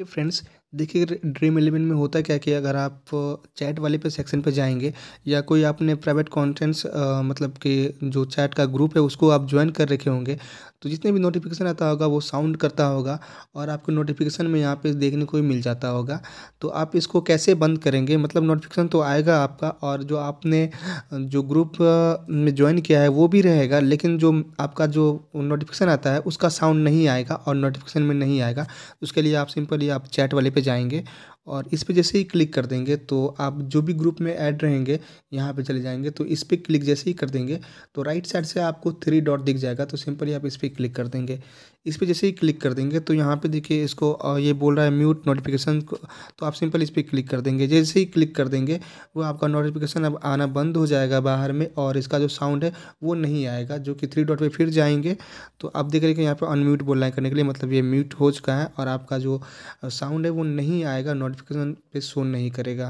Okay friends, देखिए Dream Eleven में होता क्या कि अगर आप चैट वाले पे सेक्शन पे जाएंगे या कोई आपने प्राइवेट कॉन्टेंट्स मतलब कि जो चैट का ग्रुप है उसको आप ज्वाइन कर रखे होंगे तो जितने भी नोटिफिकेशन आता होगा वो साउंड करता होगा और आपको नोटिफिकेशन में यहाँ पे देखने को मिल जाता होगा तो आप इसको कैसे बंद करेंगे मतलब नोटिफिकेशन तो आएगा आपका और जो आपने जो ग्रुप में ज्वाइन किया है वो भी रहेगा लेकिन जो आपका जो नोटिफिकेशन आता है उसका साउंड नहीं आएगा और नोटिफिकेशन में नहीं आएगा उसके लिए आप सिंपली आप चैट वाले पे जाएंगे और इस पे जैसे ही क्लिक कर देंगे तो आप जो भी ग्रुप में ऐड रहेंगे यहाँ पे चले जाएंगे तो इस पर क्लिक जैसे ही कर देंगे तो राइट साइड से आपको थ्री डॉट दिख जाएगा तो सिंपली आप इस पर क्लिक कर देंगे इस पर जैसे ही क्लिक कर देंगे तो यहाँ पे देखिए इसको ये बोल रहा है म्यूट नोटिफिकेशन तो आप सिंपल इस पर क्लिक कर देंगे जैसे ही क्लिक कर देंगे वो आपका नोटिफिकेशन अब आना बंद हो जाएगा बाहर में और इसका जो साउंड है वो नहीं आएगा जो कि थ्री डॉट पर फिर जाएंगे तो आप देख रहे हैं यहाँ पर अनम्यूट बोलना है करने के लिए मतलब ये म्यूट हो चुका है और आपका जो साउंड है वो नहीं आएगा नोटिफिकेशन पे शो नहीं करेगा